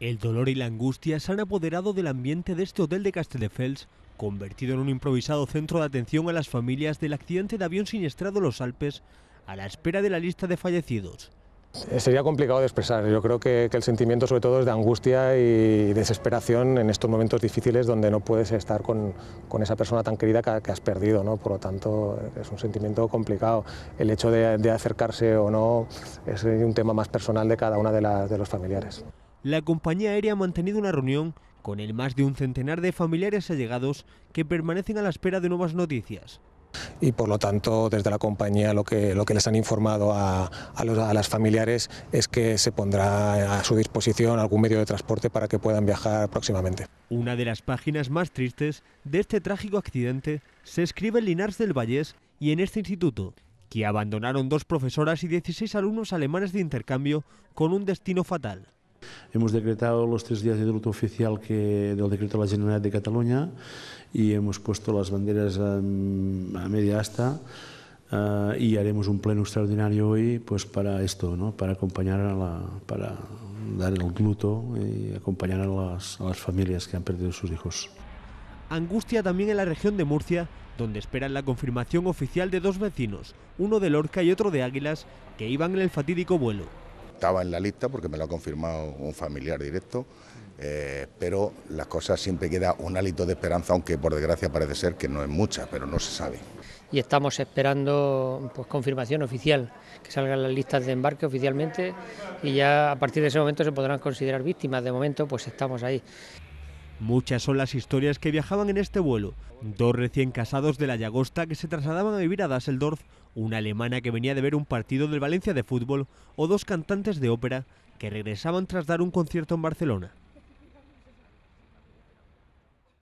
El dolor y la angustia se han apoderado del ambiente de este hotel de Castelldefels, convertido en un improvisado centro de atención a las familias del accidente de avión siniestrado en los Alpes, a la espera de la lista de fallecidos. Eh, sería complicado de expresar. Yo creo que, el sentimiento sobre todo es de angustia y desesperación en estos momentos difíciles donde no puedes estar con, esa persona tan querida que, has perdido. Por lo tanto, es un sentimiento complicado. El hecho de, acercarse o no es un tema más personal de cada una de, de los familiares la compañía aérea ha mantenido una reunión con el más de un centenar de familiares allegados que permanecen a la espera de nuevas noticias. Y por lo tanto, desde la compañía lo que, les han informado a, las familiares es que se pondrá a su disposición algún medio de transporte para que puedan viajar próximamente. Una de las páginas más tristes de este trágico accidente se escribe en Linares del Vallés y en este instituto, que abandonaron dos profesoras y 16 alumnos alemanes de intercambio con un destino fatal. Hemos decretado los tres días de luto oficial que, del decreto de la Generalitat de Cataluña y hemos puesto las banderas a, media asta y eh, haremos un pleno extraordinario hoy pues para esto, para acompañar a la, para dar el luto y acompañar a las, a las familias que han perdido sus hijos. Angustia también en la región de Murcia, donde esperan la confirmación oficial de dos vecinos, uno de Lorca y otro de Águilas, que iban en el fatídico vuelo estaba en la lista porque me lo ha confirmado un familiar directo, eh, pero las cosas siempre queda un hálito de esperanza, aunque por desgracia parece ser que no es mucha, pero no se sabe. Y estamos esperando pues, confirmación oficial, que salgan las listas de embarque oficialmente y ya a partir de ese momento se podrán considerar víctimas. De momento pues estamos ahí. Muchas son las historias que viajaban en este vuelo. Dos recién casados de la Llagosta que se trasladaban a vivir a Düsseldorf, una alemana que venía de ver un partido del Valencia de fútbol o dos cantantes de ópera que regresaban tras dar un concierto en Barcelona.